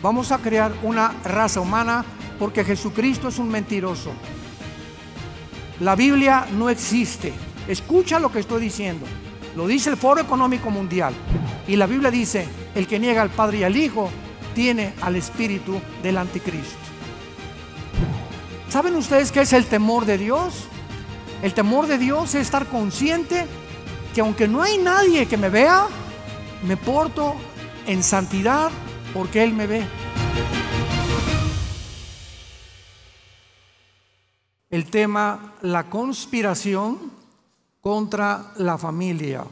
Vamos a crear una raza humana porque Jesucristo es un mentiroso. La Biblia no existe. Escucha lo que estoy diciendo. Lo dice el Foro Económico Mundial. Y la Biblia dice, el que niega al Padre y al Hijo tiene al espíritu del anticristo. ¿Saben ustedes qué es el temor de Dios? El temor de Dios es estar consciente que aunque no hay nadie que me vea, me porto en santidad porque Él me ve. El tema, la conspiración contra la familia.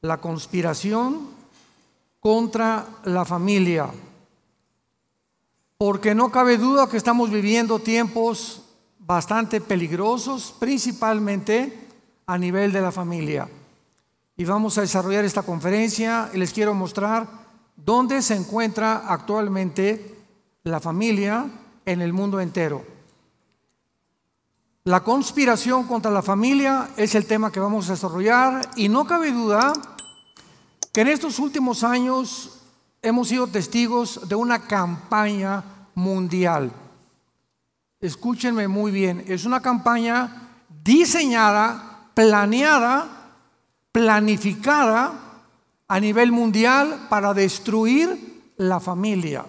La conspiración contra la familia. Porque no cabe duda que estamos viviendo tiempos bastante peligrosos, principalmente a nivel de la familia. Y vamos a desarrollar esta conferencia y les quiero mostrar Dónde se encuentra actualmente la familia en el mundo entero. La conspiración contra la familia es el tema que vamos a desarrollar y no cabe duda que en estos últimos años hemos sido testigos de una campaña mundial. Escúchenme muy bien, es una campaña diseñada, planeada, planificada a nivel mundial para destruir la familia,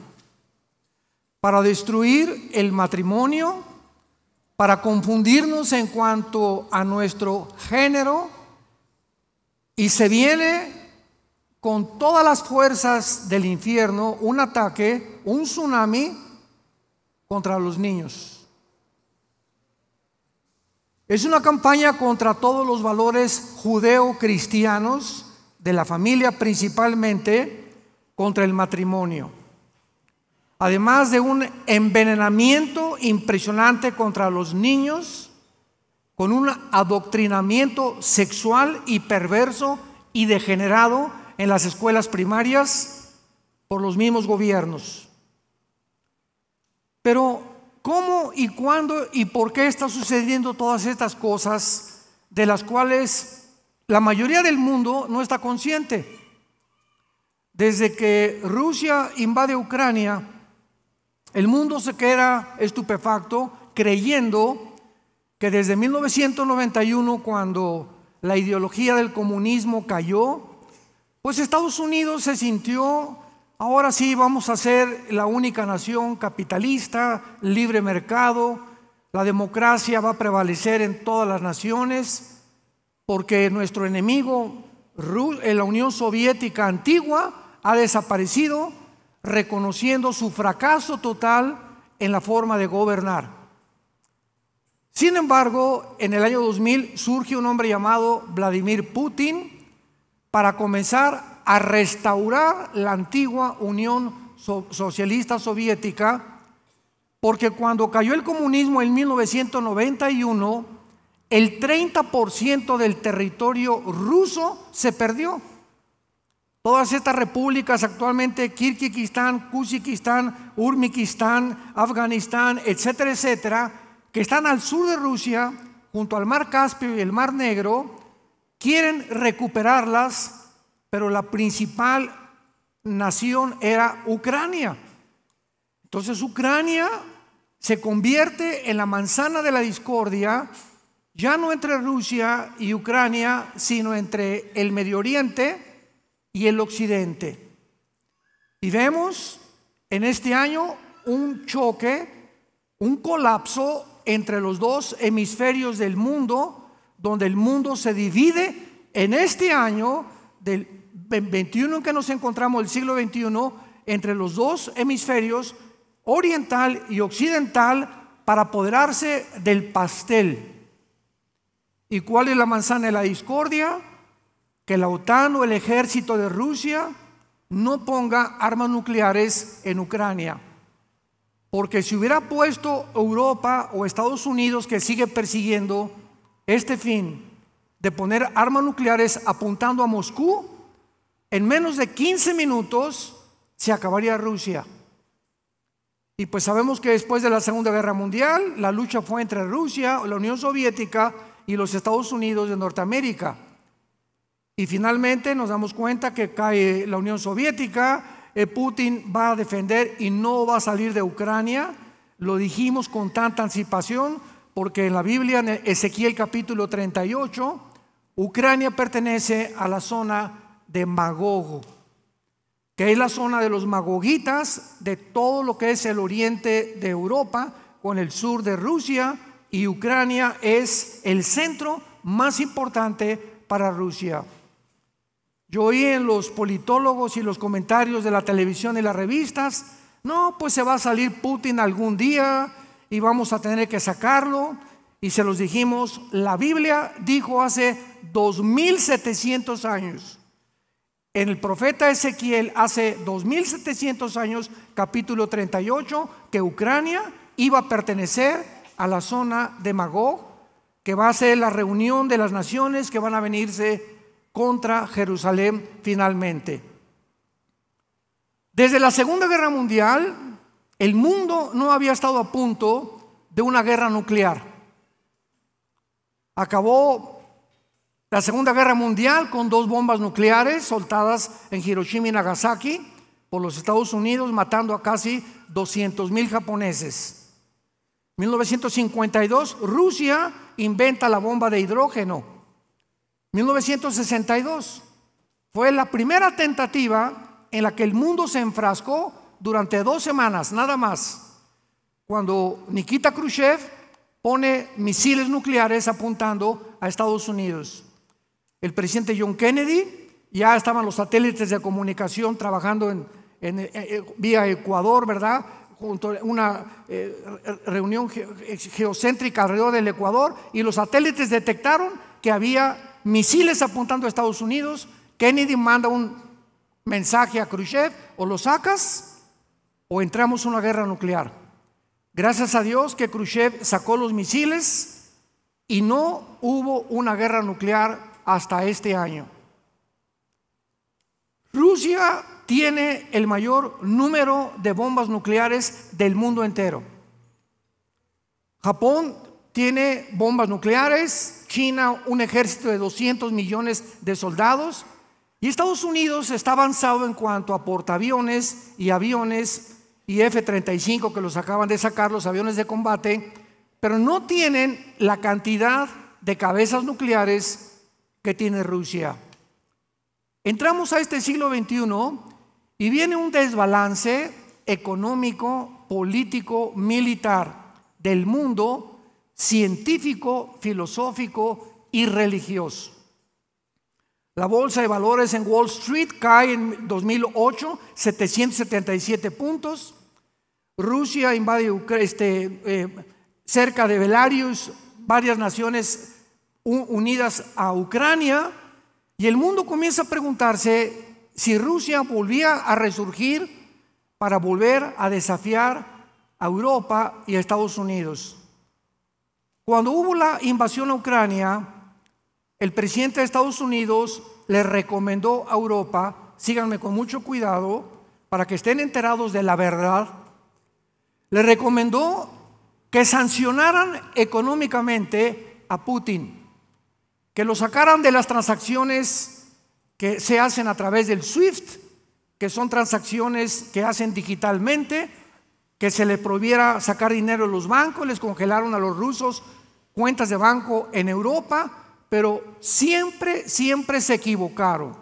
para destruir el matrimonio, para confundirnos en cuanto a nuestro género y se viene con todas las fuerzas del infierno un ataque, un tsunami contra los niños. Es una campaña contra todos los valores judeo-cristianos de la familia principalmente contra el matrimonio. Además de un envenenamiento impresionante contra los niños, con un adoctrinamiento sexual y perverso y degenerado en las escuelas primarias por los mismos gobiernos. Pero, ¿cómo y cuándo y por qué está sucediendo todas estas cosas de las cuales la mayoría del mundo no está consciente. Desde que Rusia invade Ucrania, el mundo se queda estupefacto creyendo que desde 1991, cuando la ideología del comunismo cayó, pues Estados Unidos se sintió, ahora sí vamos a ser la única nación capitalista, libre mercado, la democracia va a prevalecer en todas las naciones porque nuestro enemigo, eh, la Unión Soviética antigua, ha desaparecido reconociendo su fracaso total en la forma de gobernar. Sin embargo, en el año 2000 surge un hombre llamado Vladimir Putin para comenzar a restaurar la antigua Unión Socialista Soviética, porque cuando cayó el comunismo en 1991, el 30% del territorio ruso se perdió. Todas estas repúblicas actualmente, Kirguistán, Kuzikistán, Urmikistán, Afganistán, etcétera, etcétera, que están al sur de Rusia, junto al mar Caspio y el mar Negro, quieren recuperarlas, pero la principal nación era Ucrania. Entonces Ucrania se convierte en la manzana de la discordia ya no entre Rusia y Ucrania, sino entre el Medio Oriente y el Occidente. Y vemos en este año un choque, un colapso entre los dos hemisferios del mundo, donde el mundo se divide en este año del 21 en que nos encontramos, el siglo XXI, entre los dos hemisferios, oriental y occidental, para apoderarse del pastel ¿Y cuál es la manzana de la discordia? Que la OTAN o el ejército de Rusia no ponga armas nucleares en Ucrania. Porque si hubiera puesto Europa o Estados Unidos, que sigue persiguiendo este fin de poner armas nucleares apuntando a Moscú, en menos de 15 minutos se acabaría Rusia. Y pues sabemos que después de la Segunda Guerra Mundial, la lucha fue entre Rusia, o la Unión Soviética y los Estados Unidos de Norteamérica. Y finalmente nos damos cuenta que cae la Unión Soviética, eh, Putin va a defender y no va a salir de Ucrania. Lo dijimos con tanta anticipación porque en la Biblia, en Ezequiel capítulo 38, Ucrania pertenece a la zona de Magogo, que es la zona de los magogitas de todo lo que es el oriente de Europa, con el sur de Rusia, y Ucrania es el centro más importante para Rusia. Yo oí en los politólogos y los comentarios de la televisión y las revistas, no, pues se va a salir Putin algún día y vamos a tener que sacarlo. Y se los dijimos, la Biblia dijo hace 2700 años, en el profeta Ezequiel hace 2700 años, capítulo 38, que Ucrania iba a pertenecer a la zona de Magog, que va a ser la reunión de las naciones que van a venirse contra Jerusalén finalmente. Desde la Segunda Guerra Mundial, el mundo no había estado a punto de una guerra nuclear. Acabó la Segunda Guerra Mundial con dos bombas nucleares soltadas en Hiroshima y Nagasaki por los Estados Unidos, matando a casi 200 mil japoneses. 1952, Rusia inventa la bomba de hidrógeno. 1962, fue la primera tentativa en la que el mundo se enfrascó durante dos semanas, nada más, cuando Nikita Khrushchev pone misiles nucleares apuntando a Estados Unidos. El presidente John Kennedy, ya estaban los satélites de comunicación trabajando eh, eh, vía Ecuador, ¿verdad? junto una eh, reunión geocéntrica alrededor del Ecuador y los satélites detectaron que había misiles apuntando a Estados Unidos. Kennedy manda un mensaje a Khrushchev, o lo sacas o entramos en una guerra nuclear. Gracias a Dios que Khrushchev sacó los misiles y no hubo una guerra nuclear hasta este año. Rusia tiene el mayor número de bombas nucleares del mundo entero. Japón tiene bombas nucleares, China un ejército de 200 millones de soldados y Estados Unidos está avanzado en cuanto a portaaviones y aviones y F-35 que los acaban de sacar, los aviones de combate, pero no tienen la cantidad de cabezas nucleares que tiene Rusia. Entramos a este siglo XXI y viene un desbalance económico, político, militar del mundo científico, filosófico y religioso. La bolsa de valores en Wall Street cae en 2008 777 puntos. Rusia invade este, eh, cerca de Belarus, varias naciones unidas a Ucrania. Y el mundo comienza a preguntarse si Rusia volvía a resurgir para volver a desafiar a Europa y a Estados Unidos. Cuando hubo la invasión a Ucrania, el presidente de Estados Unidos le recomendó a Europa, síganme con mucho cuidado para que estén enterados de la verdad, le recomendó que sancionaran económicamente a Putin, que lo sacaran de las transacciones que se hacen a través del SWIFT, que son transacciones que hacen digitalmente, que se le prohibiera sacar dinero de los bancos, les congelaron a los rusos cuentas de banco en Europa, pero siempre, siempre se equivocaron,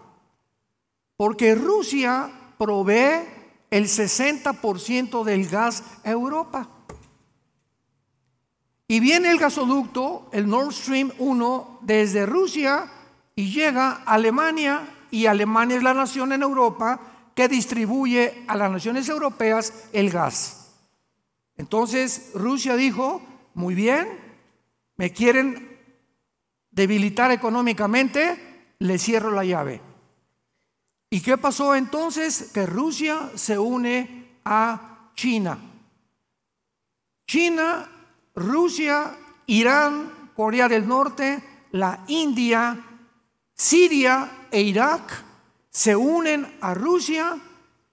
porque Rusia provee el 60% del gas a Europa. Y viene el gasoducto, el Nord Stream 1, desde Rusia y llega Alemania y Alemania es la nación en Europa que distribuye a las naciones europeas el gas. Entonces Rusia dijo, muy bien, me quieren debilitar económicamente, le cierro la llave. ¿Y qué pasó entonces? Que Rusia se une a China. China, Rusia, Irán, Corea del Norte, la India, Siria e Irak se unen a Rusia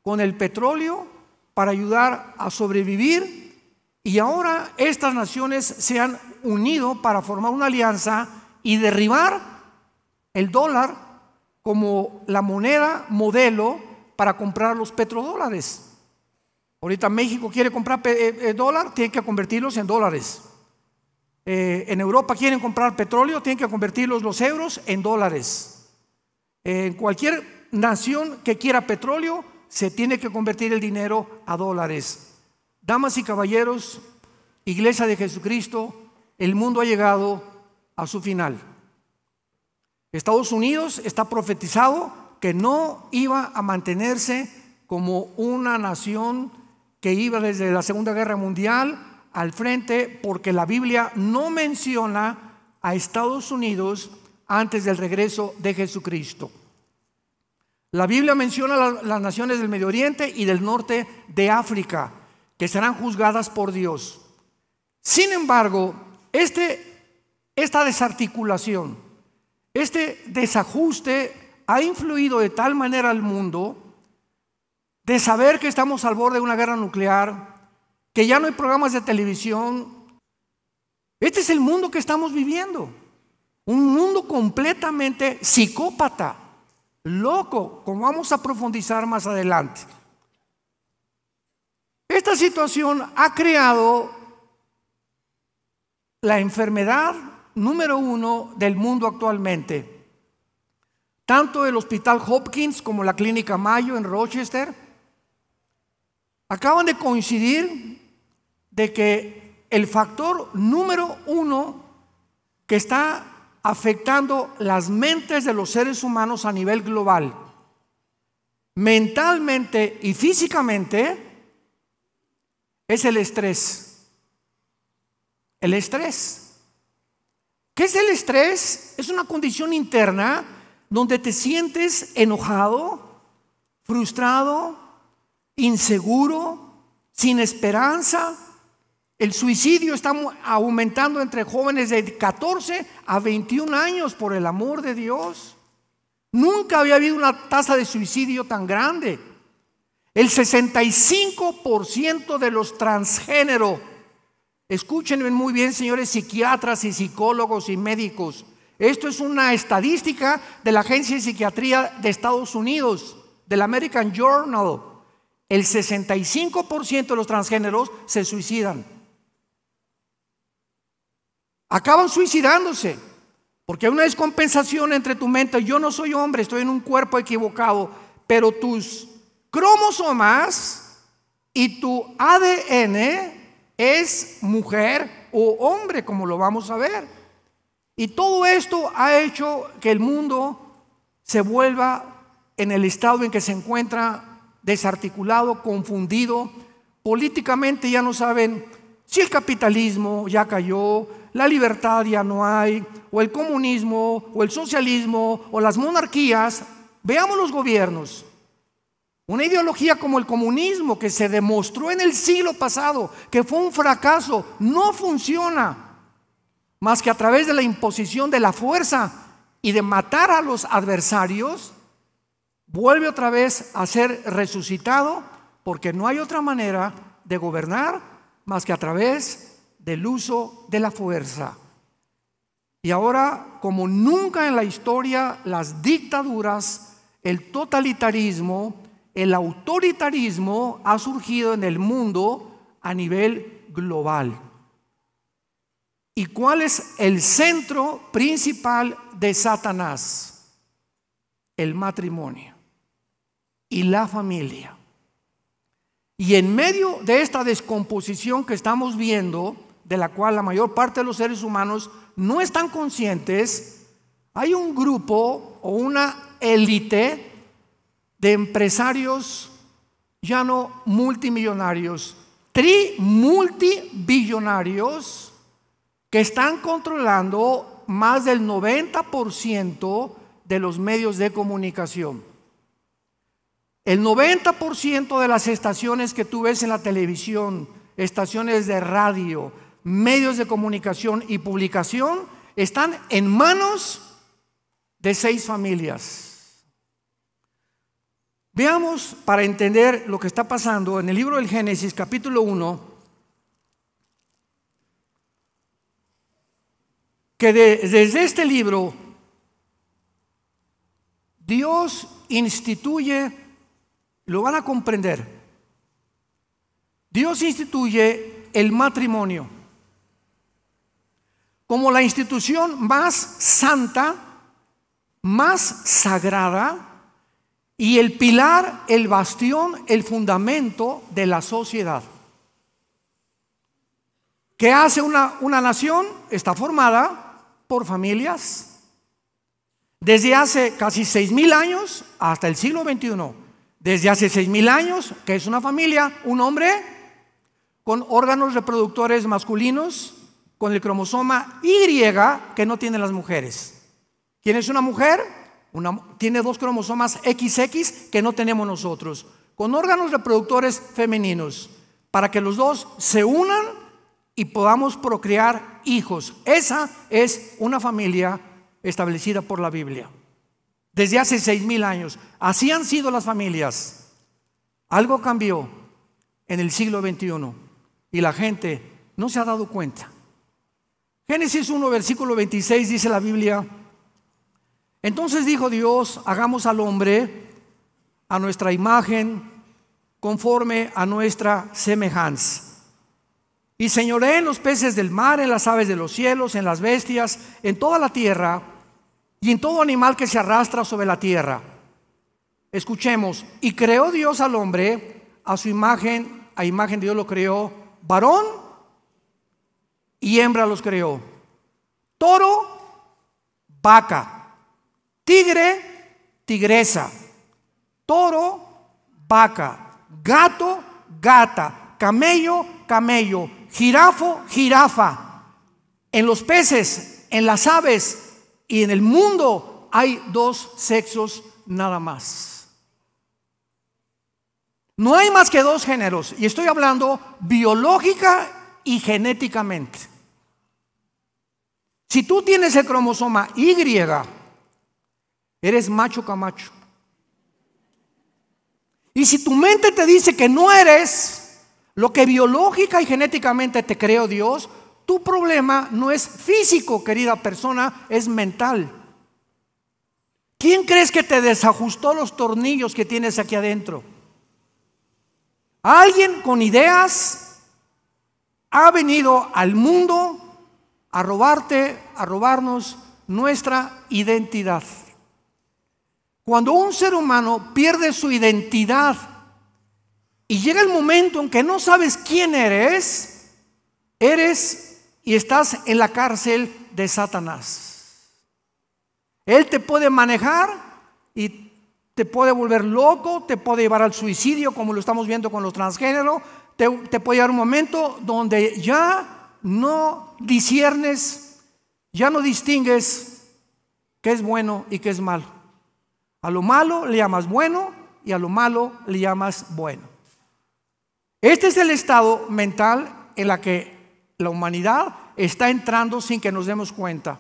con el petróleo para ayudar a sobrevivir y ahora estas naciones se han unido para formar una alianza y derribar el dólar como la moneda modelo para comprar los petrodólares. Ahorita México quiere comprar eh, eh, dólar, tiene que convertirlos en dólares. Eh, en Europa quieren comprar petróleo, tienen que convertirlos los euros en dólares. Eh, en cualquier nación que quiera petróleo, se tiene que convertir el dinero a dólares. Damas y caballeros, Iglesia de Jesucristo, el mundo ha llegado a su final. Estados Unidos está profetizado que no iba a mantenerse como una nación que iba desde la Segunda Guerra Mundial al frente porque la Biblia no menciona a Estados Unidos antes del regreso de Jesucristo. La Biblia menciona las naciones del Medio Oriente y del norte de África, que serán juzgadas por Dios. Sin embargo, este, esta desarticulación, este desajuste ha influido de tal manera al mundo de saber que estamos al borde de una guerra nuclear, que ya no hay programas de televisión. Este es el mundo que estamos viviendo. Un mundo completamente psicópata, loco, como vamos a profundizar más adelante. Esta situación ha creado la enfermedad número uno del mundo actualmente. Tanto el Hospital Hopkins como la Clínica Mayo en Rochester acaban de coincidir de que el factor número uno que está afectando las mentes de los seres humanos a nivel global, mentalmente y físicamente, es el estrés. El estrés. ¿Qué es el estrés? Es una condición interna donde te sientes enojado, frustrado, inseguro, sin esperanza, el suicidio está aumentando entre jóvenes de 14 a 21 años, por el amor de Dios. Nunca había habido una tasa de suicidio tan grande. El 65% de los transgénero, escúchenme muy bien señores psiquiatras y psicólogos y médicos, esto es una estadística de la Agencia de Psiquiatría de Estados Unidos, del American Journal. El 65% de los transgéneros se suicidan acaban suicidándose. Porque hay una descompensación entre tu mente. Yo no soy hombre, estoy en un cuerpo equivocado. Pero tus cromosomas y tu ADN es mujer o hombre, como lo vamos a ver. Y todo esto ha hecho que el mundo se vuelva en el estado en que se encuentra desarticulado, confundido. Políticamente ya no saben si el capitalismo ya cayó, la libertad ya no hay, o el comunismo, o el socialismo, o las monarquías, veamos los gobiernos. Una ideología como el comunismo que se demostró en el siglo pasado, que fue un fracaso, no funciona más que a través de la imposición de la fuerza y de matar a los adversarios, vuelve otra vez a ser resucitado porque no hay otra manera de gobernar más que a través del uso de la fuerza. Y ahora, como nunca en la historia, las dictaduras, el totalitarismo, el autoritarismo ha surgido en el mundo a nivel global. ¿Y cuál es el centro principal de Satanás? El matrimonio y la familia. Y en medio de esta descomposición que estamos viendo, de la cual la mayor parte de los seres humanos no están conscientes, hay un grupo o una élite de empresarios ya no multimillonarios, tri multibillonarios que están controlando más del 90% de los medios de comunicación. El 90% de las estaciones que tú ves en la televisión, estaciones de radio, medios de comunicación y publicación están en manos de seis familias. Veamos para entender lo que está pasando en el libro del Génesis capítulo 1, que desde este libro Dios instituye, lo van a comprender, Dios instituye el matrimonio como la institución más santa, más sagrada y el pilar, el bastión, el fundamento de la sociedad. ¿Qué hace una, nación? Está formada por familias, desde hace casi seis mil años hasta el siglo XXI. Desde hace seis mil años, que es una familia, un hombre con órganos reproductores masculinos, con el cromosoma Y que no tienen las mujeres. ¿Quién es una mujer? tiene dos cromosomas XX que no tenemos nosotros, con órganos reproductores femeninos, para que los dos se unan y podamos procrear hijos. Esa es una familia establecida por la Biblia. Desde hace seis mil años. Así han sido las familias. Algo cambió en el siglo XXI y la gente no se ha dado cuenta. Génesis 1, versículo 26 dice la Biblia, entonces dijo Dios, hagamos al hombre a nuestra imagen, conforme a nuestra semejanza. Y señoré en los peces del mar, en las aves de los cielos, en las bestias, en toda la tierra y en todo animal que se arrastra sobre la tierra. Escuchemos, y creó Dios al hombre a su imagen, a imagen de Dios lo creó, varón y hembra los creó. Toro, vaca. Tigre, tigresa. Toro, vaca. Gato, gata. Camello, camello. Jirafo, jirafa. En los peces, en las aves y en el mundo hay dos sexos nada más. No hay más que dos géneros, y estoy hablando biológica y genéticamente. Si tú tienes el cromosoma Y, eres macho camacho. Y si tu mente te dice que no eres lo que biológica y genéticamente te creó Dios, tu problema no es físico, querida persona, es mental. ¿Quién crees que te desajustó los tornillos que tienes aquí adentro? Alguien con ideas ha venido al mundo a robarte, a robarnos nuestra identidad. Cuando un ser humano pierde su identidad y llega el momento en que no sabes quién eres, eres y estás en la cárcel de Satanás. Él te puede manejar y te puede volver loco, te puede llevar al suicidio, como lo estamos viendo con los transgéneros, te, te puede llevar un momento donde ya no disiernes, ya no distingues qué es bueno y qué es malo. A lo malo le llamas bueno y a lo malo le llamas bueno. Este es el estado mental en la que la humanidad está entrando sin que nos demos cuenta.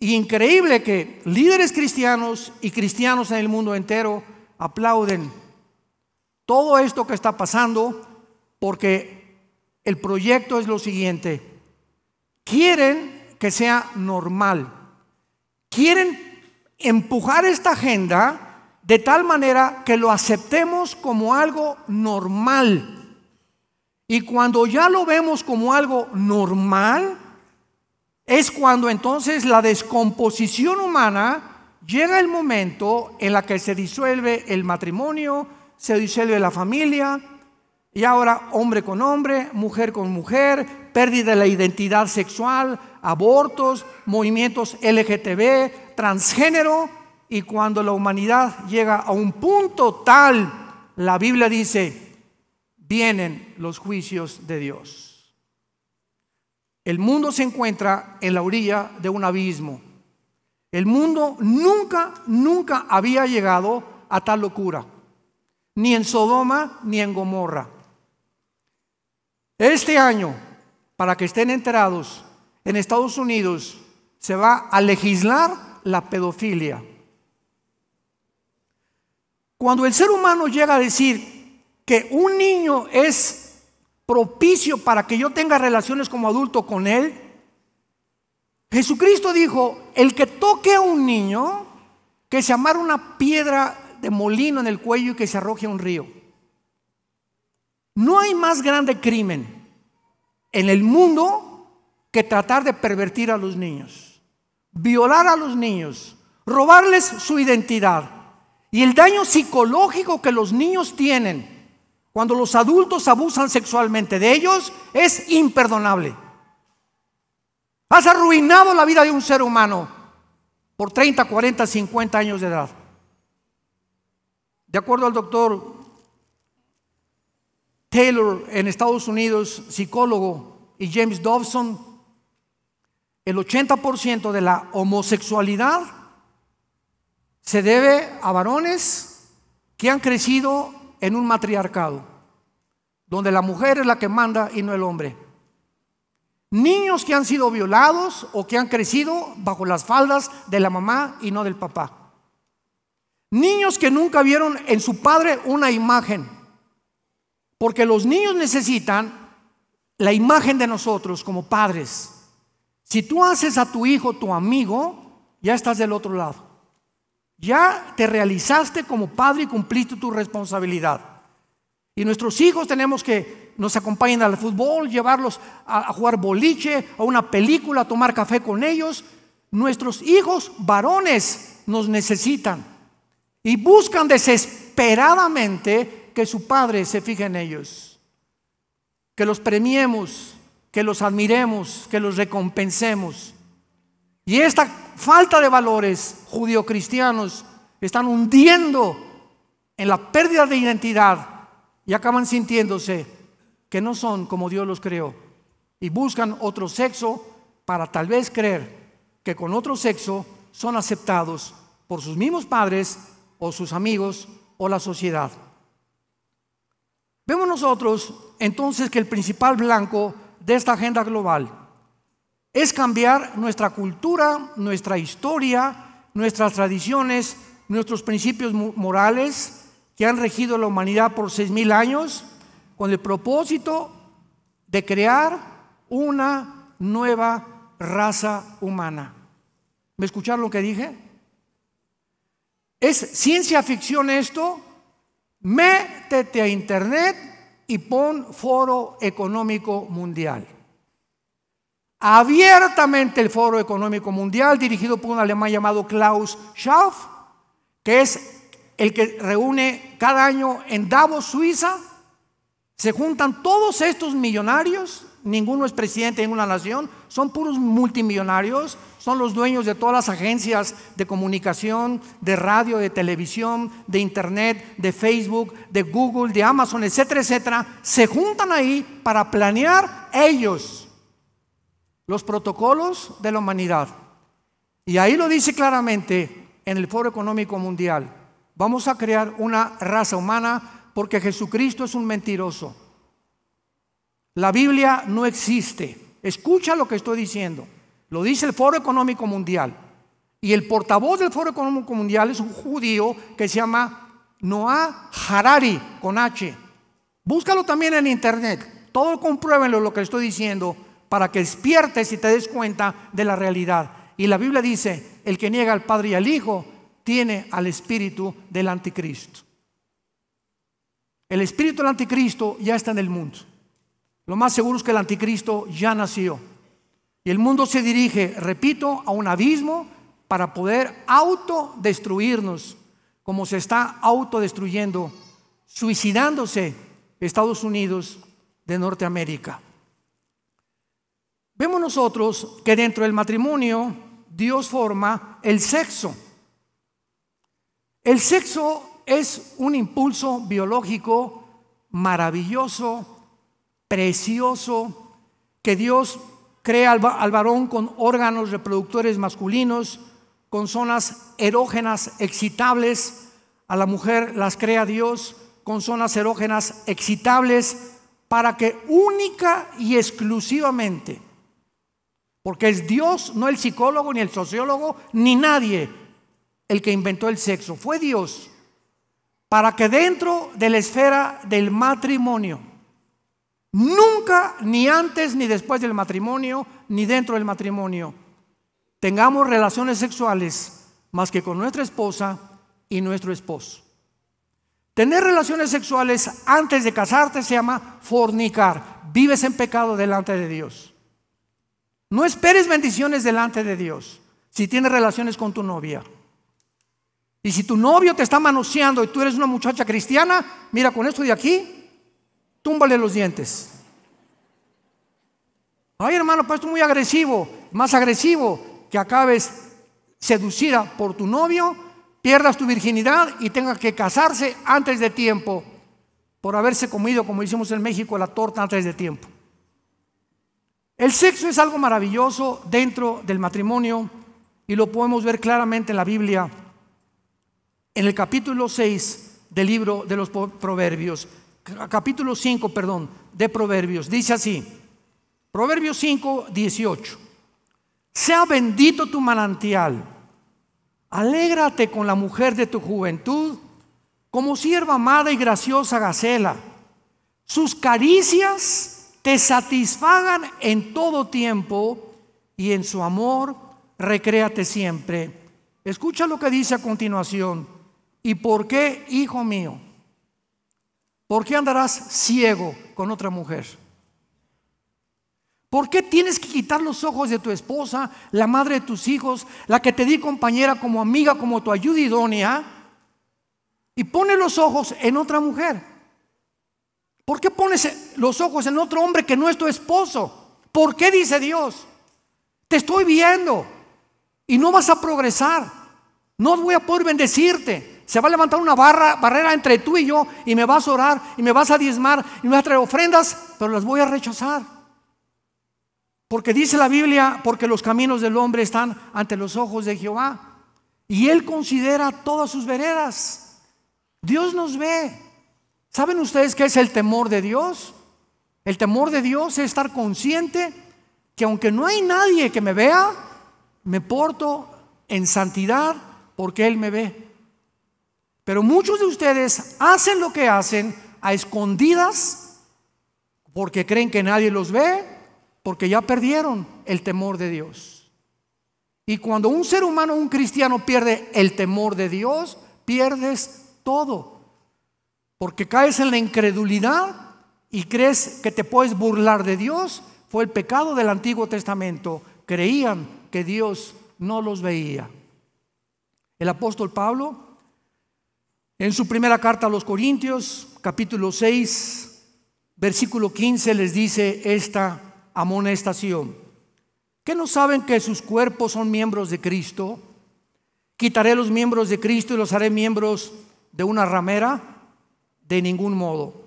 increíble que líderes cristianos y cristianos en el mundo entero aplauden todo esto que está pasando porque el proyecto es lo siguiente. Quieren que sea normal. Quieren empujar esta agenda de tal manera que lo aceptemos como algo normal. Y cuando ya lo vemos como algo normal, es cuando entonces la descomposición humana llega el momento en la que se disuelve el matrimonio, se disuelve la familia, y ahora hombre con hombre, mujer con mujer, pérdida de la identidad sexual, abortos, movimientos LGTB, transgénero. Y cuando la humanidad llega a un punto tal, la Biblia dice, vienen los juicios de Dios. El mundo se encuentra en la orilla de un abismo. El mundo nunca, nunca había llegado a tal locura, ni en Sodoma ni en Gomorra. Este año, para que estén enterados, en Estados Unidos se va a legislar la pedofilia. Cuando el ser humano llega a decir que un niño es propicio para que yo tenga relaciones como adulto con él, Jesucristo dijo, el que toque a un niño, que se amara una piedra de molino en el cuello y que se arroje a un río. No hay más grande crimen en el mundo que tratar de pervertir a los niños, violar a los niños, robarles su identidad. Y el daño psicológico que los niños tienen cuando los adultos abusan sexualmente de ellos es imperdonable. Has arruinado la vida de un ser humano por 30, 40, 50 años de edad. De acuerdo al doctor Taylor en Estados Unidos, psicólogo, y James Dobson, el 80% de la homosexualidad se debe a varones que han crecido en un matriarcado, donde la mujer es la que manda y no el hombre. Niños que han sido violados o que han crecido bajo las faldas de la mamá y no del papá. Niños que nunca vieron en su padre una imagen porque los niños necesitan la imagen de nosotros como padres. Si tú haces a tu hijo tu amigo, ya estás del otro lado. Ya te realizaste como padre y cumpliste tu responsabilidad. Y nuestros hijos tenemos que nos acompañen al fútbol, llevarlos a, jugar boliche, a una película, a tomar café con ellos. Nuestros hijos varones nos necesitan y buscan desesperadamente que su Padre se fije en ellos, que los premiemos, que los admiremos, que los recompensemos. Y esta falta de valores judio-cristianos están hundiendo en la pérdida de identidad y acaban sintiéndose que no son como Dios los creó y buscan otro sexo para tal vez creer que con otro sexo son aceptados por sus mismos padres o sus amigos o la sociedad. Vemos nosotros entonces que el principal blanco de esta agenda global es cambiar nuestra cultura, nuestra historia, nuestras tradiciones, nuestros principios morales que han regido la humanidad por seis mil años con el propósito de crear una nueva raza humana. ¿Me escucharon lo que dije? ¿Es ciencia ficción esto? métete a internet y pon foro económico mundial. Abiertamente el foro económico mundial dirigido por un alemán llamado Klaus Schaff, que es el que reúne cada año en Davos, Suiza, se juntan todos estos millonarios, ninguno es presidente de ninguna nación, son puros multimillonarios, son los dueños de todas las agencias de comunicación, de radio, de televisión, de internet, de Facebook, de Google, de Amazon, etcétera, etcétera, se juntan ahí para planear ellos los protocolos de la humanidad. Y ahí lo dice claramente en el Foro Económico Mundial. Vamos a crear una raza humana porque Jesucristo es un mentiroso. La Biblia no existe. Escucha lo que estoy diciendo. Lo dice el Foro Económico Mundial. Y el portavoz del Foro Económico Mundial es un judío que se llama Noah Harari, con H. Búscalo también en internet. Todo compruébenlo lo que estoy diciendo para que despiertes y te des cuenta de la realidad. Y la Biblia dice, el que niega al Padre y al Hijo tiene al espíritu del anticristo. El espíritu del anticristo ya está en el mundo. Lo más seguro es que el anticristo ya nació. Y el mundo se dirige, repito, a un abismo para poder autodestruirnos, como se está autodestruyendo, suicidándose Estados Unidos de Norteamérica. Vemos nosotros que dentro del matrimonio Dios forma el sexo. El sexo es un impulso biológico maravilloso, precioso, que Dios Crea al, varón con órganos reproductores masculinos, con zonas erógenas excitables. A la mujer las crea Dios con zonas erógenas excitables para que única y exclusivamente, porque es Dios, no el psicólogo, ni el sociólogo, ni nadie el que inventó el sexo, fue Dios, para que dentro de la esfera del matrimonio, Nunca, ni antes, ni después del matrimonio, ni dentro del matrimonio, tengamos relaciones sexuales más que con nuestra esposa y nuestro esposo. Tener relaciones sexuales antes de casarte se llama fornicar. Vives en pecado delante de Dios. No esperes bendiciones delante de Dios si tienes relaciones con tu novia. Y si tu novio te está manoseando y tú eres una muchacha cristiana, mira, con esto de aquí túmbale los dientes. Ay, hermano, pues tú muy agresivo, más agresivo, que acabes seducida por tu novio, pierdas tu virginidad y tengas que casarse antes de tiempo por haberse comido, como hicimos en México, la torta antes de tiempo. El sexo es algo maravilloso dentro del matrimonio y lo podemos ver claramente en la Biblia, en el capítulo 6 del libro de los Proverbios capítulo 5, perdón, de Proverbios. Dice así, Proverbios 5, 18. Sea bendito tu manantial. Alégrate con la mujer de tu juventud, como sierva amada y graciosa Gacela. Sus caricias te satisfagan en todo tiempo y en su amor recréate siempre. Escucha lo que dice a continuación. ¿Y por qué, hijo mío? ¿Por qué andarás ciego con otra mujer? ¿Por qué tienes que quitar los ojos de tu esposa, la madre de tus hijos, la que te di compañera como amiga, como tu ayuda idónea? Y pones los ojos en otra mujer. ¿Por qué pones los ojos en otro hombre que no es tu esposo? ¿Por qué dice Dios? Te estoy viendo y no vas a progresar. No voy a poder bendecirte. Se va a levantar una barra, barrera entre tú y yo y me vas a orar y me vas a diezmar y me vas a traer ofrendas, pero las voy a rechazar. Porque dice la Biblia, porque los caminos del hombre están ante los ojos de Jehová. Y Él considera todas sus veredas. Dios nos ve. ¿Saben ustedes qué es el temor de Dios? El temor de Dios es estar consciente que aunque no hay nadie que me vea, me porto en santidad porque Él me ve. Pero muchos de ustedes hacen lo que hacen a escondidas porque creen que nadie los ve, porque ya perdieron el temor de Dios. Y cuando un ser humano, un cristiano pierde el temor de Dios, pierdes todo. Porque caes en la incredulidad y crees que te puedes burlar de Dios. Fue el pecado del Antiguo Testamento. Creían que Dios no los veía. El apóstol Pablo en su primera carta a los Corintios, capítulo 6, versículo 15, les dice esta amonestación. ¿Qué no saben que sus cuerpos son miembros de Cristo? ¿Quitaré los miembros de Cristo y los haré miembros de una ramera? De ningún modo.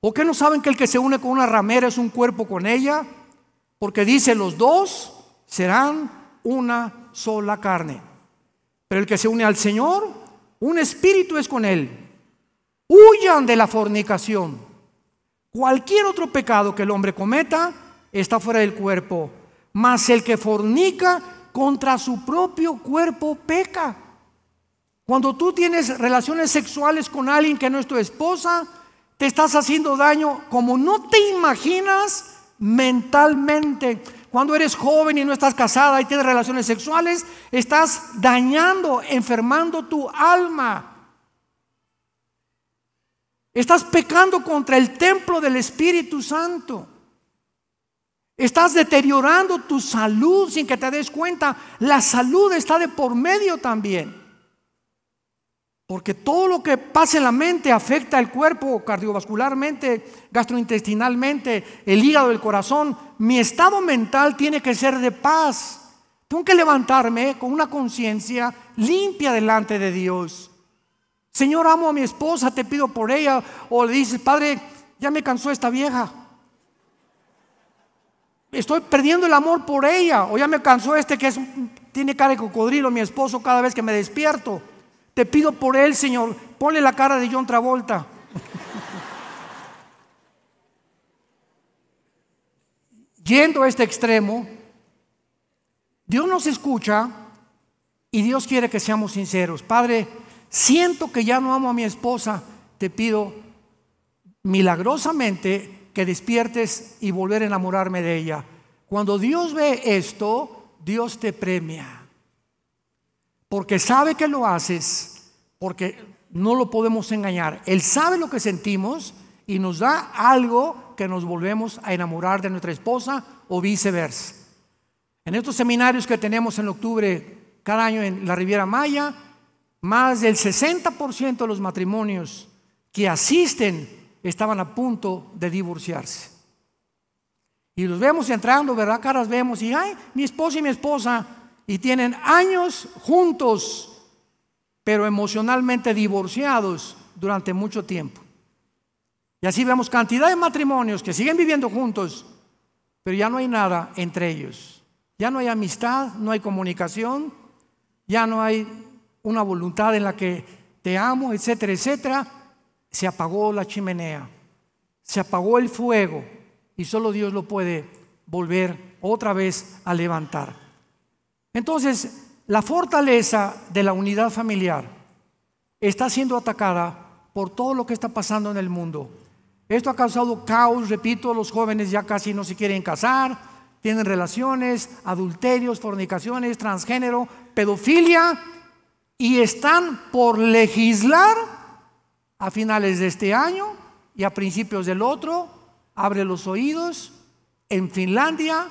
¿O qué no saben que el que se une con una ramera es un cuerpo con ella? Porque dice, los dos serán una sola carne. Pero el que se une al Señor un espíritu es con él. Huyan de la fornicación. Cualquier otro pecado que el hombre cometa está fuera del cuerpo, mas el que fornica contra su propio cuerpo peca. Cuando tú tienes relaciones sexuales con alguien que no es tu esposa, te estás haciendo daño como no te imaginas mentalmente. Cuando eres joven y no estás casada y tienes relaciones sexuales, estás dañando, enfermando tu alma. Estás pecando contra el templo del Espíritu Santo. Estás deteriorando tu salud sin que te des cuenta. La salud está de por medio también. Porque todo lo que pasa en la mente afecta al cuerpo cardiovascularmente, gastrointestinalmente, el hígado, el corazón. Mi estado mental tiene que ser de paz. Tengo que levantarme con una conciencia limpia delante de Dios. Señor, amo a mi esposa, te pido por ella. O le dices, Padre, ya me cansó esta vieja. Estoy perdiendo el amor por ella. O ya me cansó este que tiene cara de cocodrilo, mi esposo, cada vez que me despierto. Te pido por él, Señor. Ponle la cara de John Travolta. Yendo a este extremo, Dios nos escucha y Dios quiere que seamos sinceros. Padre, siento que ya no amo a mi esposa. Te pido milagrosamente que despiertes y volver a enamorarme de ella. Cuando Dios ve esto, Dios te premia porque sabe que lo haces, porque no lo podemos engañar. Él sabe lo que sentimos y nos da algo que nos volvemos a enamorar de nuestra esposa o viceversa. En estos seminarios que tenemos en octubre cada año en la Riviera Maya, más del 60% de los matrimonios que asisten estaban a punto de divorciarse. Y los vemos entrando, ¿verdad? Caras vemos y, ay, mi esposo y mi esposa y tienen años juntos, pero emocionalmente divorciados durante mucho tiempo. Y así vemos cantidad de matrimonios que siguen viviendo juntos, pero ya no hay nada entre ellos. Ya no hay amistad, no hay comunicación, ya no hay una voluntad en la que te amo, etcétera, etcétera. Se apagó la chimenea, se apagó el fuego y solo Dios lo puede volver otra vez a levantar. Entonces, la fortaleza de la unidad familiar está siendo atacada por todo lo que está pasando en el mundo. Esto ha causado caos, repito, los jóvenes ya casi no se quieren casar, tienen relaciones, adulterios, fornicaciones, transgénero, pedofilia, y están por legislar a finales de este año y a principios del otro, abre los oídos, en Finlandia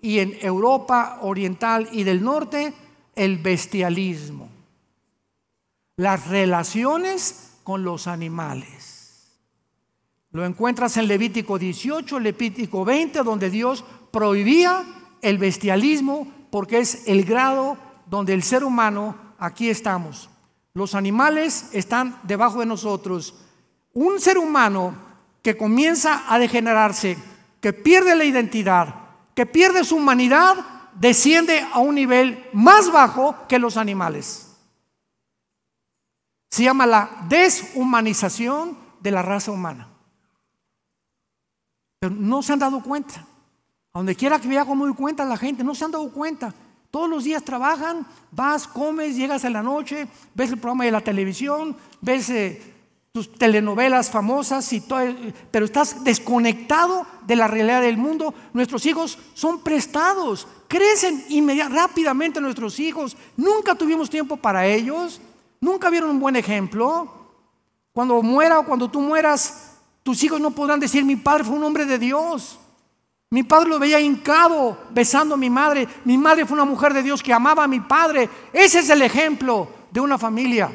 y en Europa Oriental y del Norte el bestialismo, las relaciones con los animales. Lo encuentras en Levítico 18, Levítico 20, donde Dios prohibía el bestialismo porque es el grado donde el ser humano, aquí estamos. Los animales están debajo de nosotros. Un ser humano que comienza a degenerarse, que pierde la identidad, que pierde su humanidad, desciende a un nivel más bajo que los animales. Se llama la deshumanización de la raza humana. Pero no se han dado cuenta. A donde quiera que vea como muy cuenta la gente, no se han dado cuenta. Todos los días trabajan, vas, comes, llegas en la noche, ves el programa de la televisión, ves eh, telenovelas famosas, y todo, pero estás desconectado de la realidad del mundo. Nuestros hijos son prestados, crecen rápidamente nuestros hijos. Nunca tuvimos tiempo para ellos, nunca vieron un buen ejemplo. Cuando muera o cuando tú mueras, tus hijos no podrán decir, mi padre fue un hombre de Dios. Mi padre lo veía hincado besando a mi madre. Mi madre fue una mujer de Dios que amaba a mi padre. Ese es el ejemplo de una familia.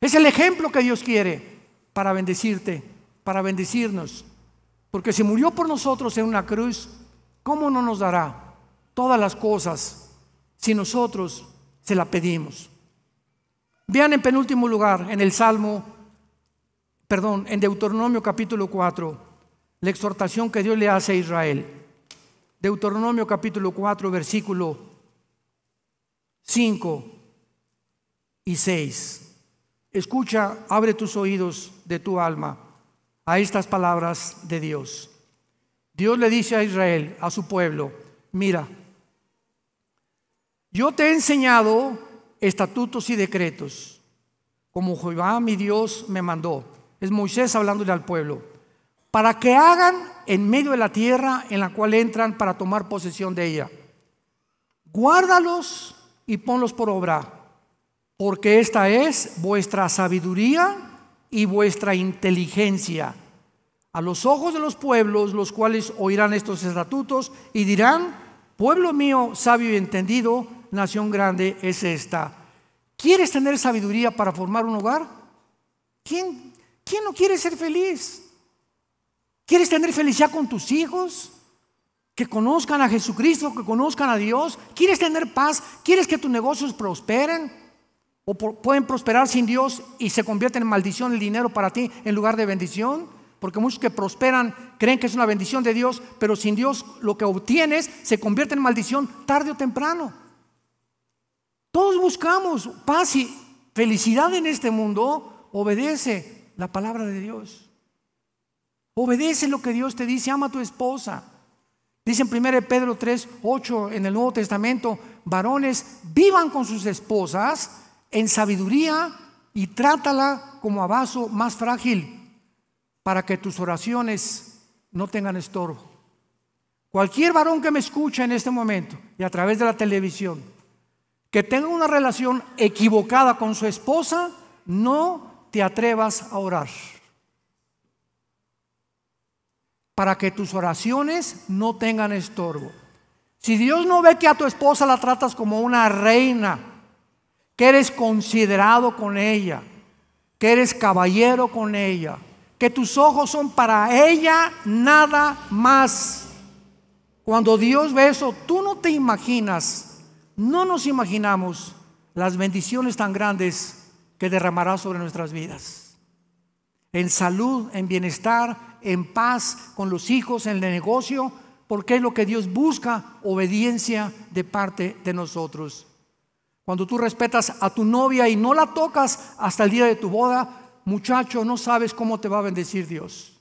Es el ejemplo que Dios quiere para bendecirte, para bendecirnos. Porque si murió por nosotros en una cruz, ¿cómo no nos dará todas las cosas si nosotros se la pedimos? Vean en penúltimo lugar, en el Salmo, perdón, en Deuteronomio capítulo 4, la exhortación que Dios le hace a Israel. Deuteronomio capítulo 4, versículo 5 y 6. Escucha, abre tus oídos de tu alma a estas palabras de Dios. Dios le dice a Israel, a su pueblo, mira, yo te he enseñado estatutos y decretos, como Jehová mi Dios me mandó. Es Moisés hablándole al pueblo, para que hagan en medio de la tierra en la cual entran para tomar posesión de ella. Guárdalos y ponlos por obra porque esta es vuestra sabiduría y vuestra inteligencia a los ojos de los pueblos, los cuales oirán estos estatutos y dirán, pueblo mío, sabio y entendido, nación grande es esta. ¿Quieres tener sabiduría para formar un hogar? ¿Quién, no quiere ser feliz? ¿Quieres tener felicidad con tus hijos? Que conozcan a Jesucristo, que conozcan a Dios. ¿Quieres tener paz? ¿Quieres que tus negocios prosperen? O pueden prosperar sin Dios y se convierte en maldición el dinero para ti en lugar de bendición. Porque muchos que prosperan creen que es una bendición de Dios, pero sin Dios lo que obtienes se convierte en maldición tarde o temprano. Todos buscamos paz y felicidad en este mundo. Obedece la palabra de Dios. Obedece lo que Dios te dice. Ama a tu esposa. Dice en 1 Pedro 3, 8 en el Nuevo Testamento, varones, vivan con sus esposas en sabiduría y trátala como a vaso más frágil para que tus oraciones no tengan estorbo. Cualquier varón que me escucha en este momento y a través de la televisión, que tenga una relación equivocada con su esposa, no te atrevas a orar. Para que tus oraciones no tengan estorbo. Si Dios no ve que a tu esposa la tratas como una reina, que eres considerado con ella, que eres caballero con ella, que tus ojos son para ella nada más. Cuando Dios ve eso, tú no te imaginas, no nos imaginamos las bendiciones tan grandes que derramará sobre nuestras vidas. En salud, en bienestar, en paz con los hijos, en el negocio, porque es lo que Dios busca, obediencia de parte de nosotros. Cuando tú respetas a tu novia y no la tocas hasta el día de tu boda, muchacho, no sabes cómo te va a bendecir Dios.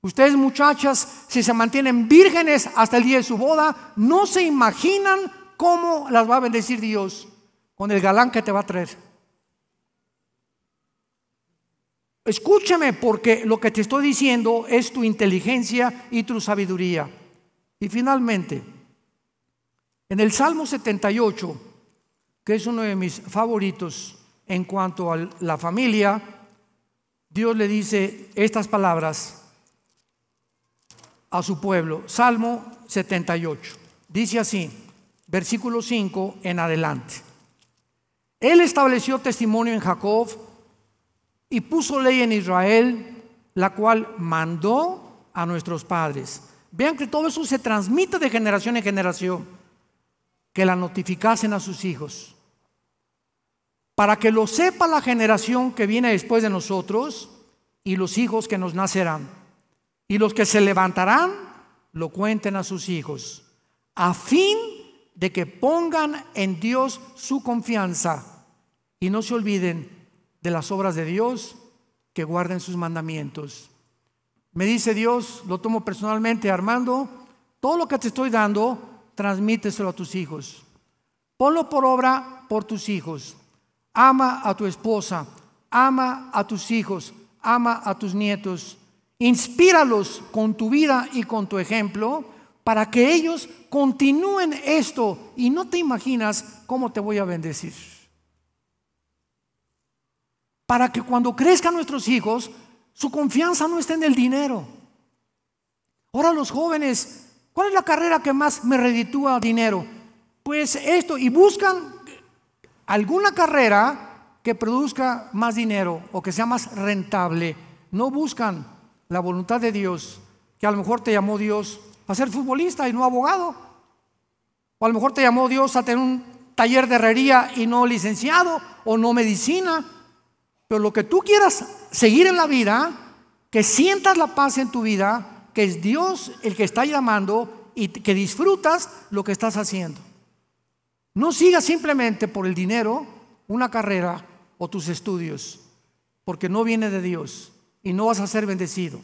Ustedes muchachas, si se mantienen vírgenes hasta el día de su boda, no se imaginan cómo las va a bendecir Dios con el galán que te va a traer. Escúchame porque lo que te estoy diciendo es tu inteligencia y tu sabiduría. Y finalmente, en el Salmo 78, que es uno de mis favoritos en cuanto a la familia, Dios le dice estas palabras a su pueblo. Salmo 78. Dice así, versículo 5 en adelante. Él estableció testimonio en Jacob y puso ley en Israel, la cual mandó a nuestros padres. Vean que todo eso se transmite de generación en generación, que la notificasen a sus hijos para que lo sepa la generación que viene después de nosotros y los hijos que nos nacerán. Y los que se levantarán lo cuenten a sus hijos, a fin de que pongan en Dios su confianza y no se olviden de las obras de Dios, que guarden sus mandamientos. Me dice Dios, lo tomo personalmente, Armando, todo lo que te estoy dando, transmíteselo a tus hijos. Ponlo por obra por tus hijos ama a tu esposa, ama a tus hijos, ama a tus nietos, inspíralos con tu vida y con tu ejemplo para que ellos continúen esto y no te imaginas cómo te voy a bendecir. Para que cuando crezcan nuestros hijos, su confianza no esté en el dinero. Ahora los jóvenes, ¿cuál es la carrera que más me reditúa dinero? Pues esto, y buscan alguna carrera que produzca más dinero o que sea más rentable. No buscan la voluntad de Dios, que a lo mejor te llamó Dios a ser futbolista y no abogado. O a lo mejor te llamó Dios a tener un taller de herrería y no licenciado o no medicina. Pero lo que tú quieras seguir en la vida, que sientas la paz en tu vida, que es Dios el que está llamando y que disfrutas lo que estás haciendo. No sigas simplemente por el dinero una carrera o tus estudios, porque no viene de Dios y no vas a ser bendecido.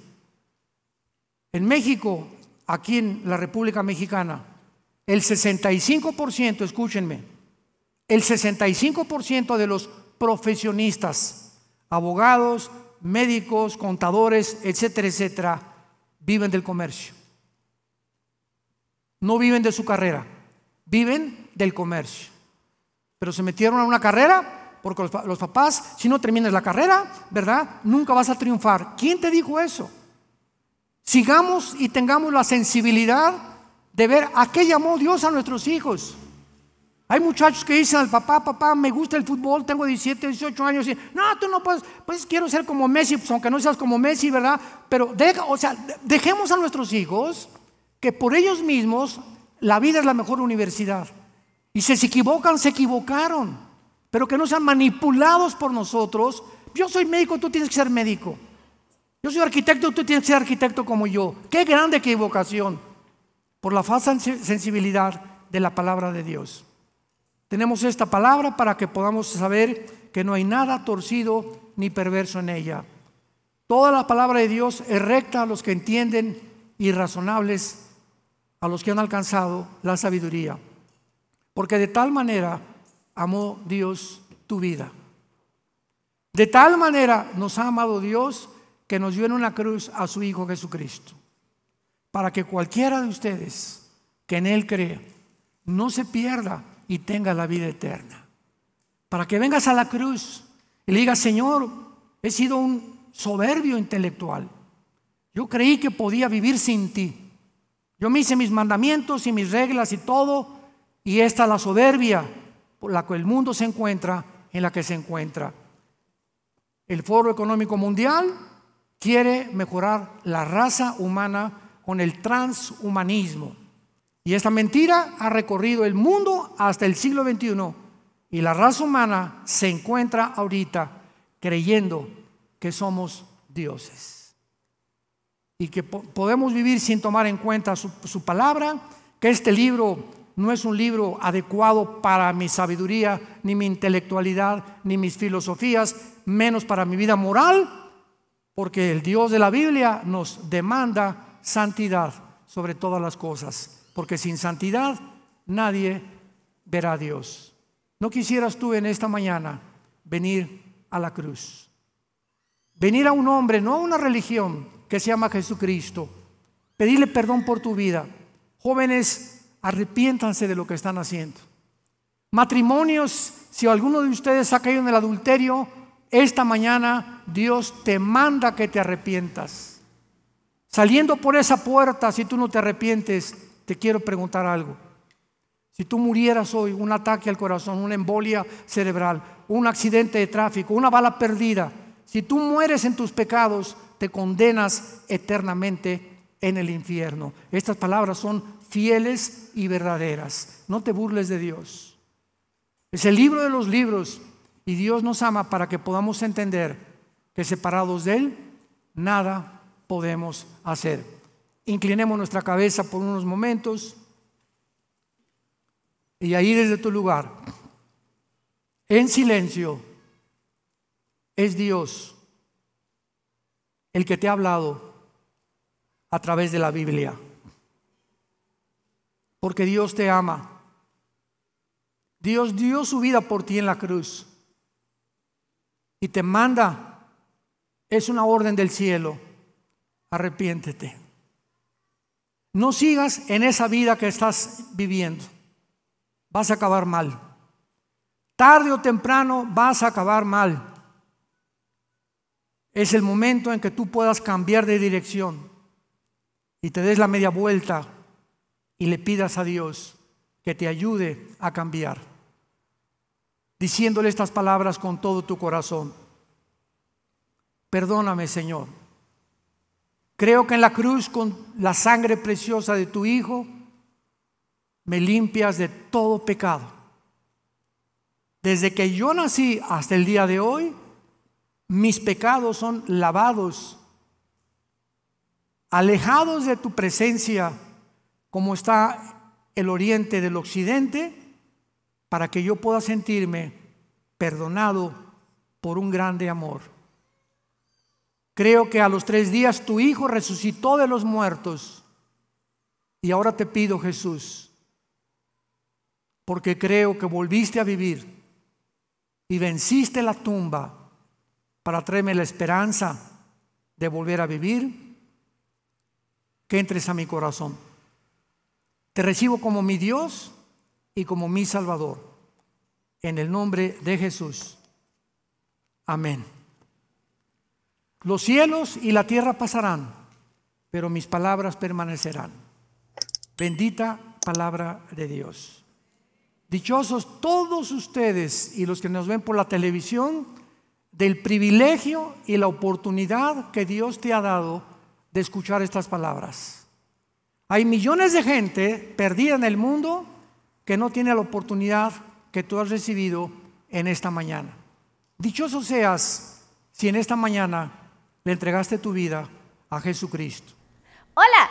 En México, aquí en la República Mexicana, el 65%, escúchenme, el 65% de los profesionistas, abogados, médicos, contadores, etcétera, etcétera, viven del comercio. No viven de su carrera, viven el comercio. Pero se metieron a una carrera porque los, papás, si no terminas la carrera, ¿verdad? Nunca vas a triunfar. ¿Quién te dijo eso? Sigamos y tengamos la sensibilidad de ver a qué llamó Dios a nuestros hijos. Hay muchachos que dicen al papá, papá, me gusta el fútbol, tengo 17, 18 años. Y, no, tú no puedes, pues quiero ser como Messi, pues, aunque no seas como Messi, ¿verdad? Pero, deja, o sea, dejemos a nuestros hijos que por ellos mismos la vida es la mejor universidad. Y si se equivocan, se equivocaron. Pero que no sean manipulados por nosotros. Yo soy médico, tú tienes que ser médico. Yo soy arquitecto, tú tienes que ser arquitecto como yo. Qué grande equivocación. Por la falsa sensibilidad de la palabra de Dios. Tenemos esta palabra para que podamos saber que no hay nada torcido ni perverso en ella. Toda la palabra de Dios es recta a los que entienden y razonables a los que han alcanzado la sabiduría. Porque de tal manera amó Dios tu vida. De tal manera nos ha amado Dios que nos dio en una cruz a su Hijo Jesucristo. Para que cualquiera de ustedes que en Él cree no se pierda y tenga la vida eterna. Para que vengas a la cruz y le digas, Señor, he sido un soberbio intelectual. Yo creí que podía vivir sin ti. Yo me hice mis mandamientos y mis reglas y todo y esta es la soberbia por la que el mundo se encuentra, en la que se encuentra. El Foro Económico Mundial quiere mejorar la raza humana con el transhumanismo. Y esta mentira ha recorrido el mundo hasta el siglo XXI. Y la raza humana se encuentra ahorita creyendo que somos dioses. Y que podemos vivir sin tomar en cuenta su palabra, que este libro no es un libro adecuado para mi sabiduría, ni mi intelectualidad, ni mis filosofías, menos para mi vida moral, porque el Dios de la Biblia nos demanda santidad sobre todas las cosas, porque sin santidad nadie verá a Dios. ¿No quisieras tú en esta mañana venir a la cruz? Venir a un hombre, no a una religión que se llama Jesucristo, pedirle perdón por tu vida. Jóvenes, arrepiéntanse de lo que están haciendo. Matrimonios, si alguno de ustedes ha caído en el adulterio, esta mañana Dios te manda que te arrepientas. Saliendo por esa puerta, si tú no te arrepientes, te quiero preguntar algo. Si tú murieras hoy, un ataque al corazón, una embolia cerebral, un accidente de tráfico, una bala perdida, si tú mueres en tus pecados, te condenas eternamente en el infierno. Estas palabras son fieles y verdaderas. No te burles de Dios. Es el libro de los libros y Dios nos ama para que podamos entender que separados de Él, nada podemos hacer. Inclinemos nuestra cabeza por unos momentos y ahí desde tu lugar, en silencio, es Dios el que te ha hablado a través de la Biblia porque Dios te ama. Dios dio su vida por ti en la cruz y te manda, es una orden del cielo, arrepiéntete. No sigas en esa vida que estás viviendo, vas a acabar mal. Tarde o temprano vas a acabar mal. Es el momento en que tú puedas cambiar de dirección y te des la media vuelta y le pidas a Dios que te ayude a cambiar, diciéndole estas palabras con todo tu corazón. Perdóname, Señor. Creo que en la cruz, con la sangre preciosa de tu Hijo, me limpias de todo pecado. Desde que yo nací hasta el día de hoy, mis pecados son lavados, alejados de tu presencia como está el oriente del occidente, para que yo pueda sentirme perdonado por un grande amor. Creo que a los tres días tu Hijo resucitó de los muertos. Y ahora te pido, Jesús, porque creo que volviste a vivir y venciste la tumba para traerme la esperanza de volver a vivir, que entres a mi corazón. Te recibo como mi Dios y como mi Salvador. En el nombre de Jesús. Amén. Los cielos y la tierra pasarán, pero mis palabras permanecerán. Bendita palabra de Dios. Dichosos todos ustedes y los que nos ven por la televisión del privilegio y la oportunidad que Dios te ha dado de escuchar estas palabras. Hay millones de gente perdida en el mundo que no tiene la oportunidad que tú has recibido en esta mañana. Dichoso seas si en esta mañana le entregaste tu vida a Jesucristo. Hola.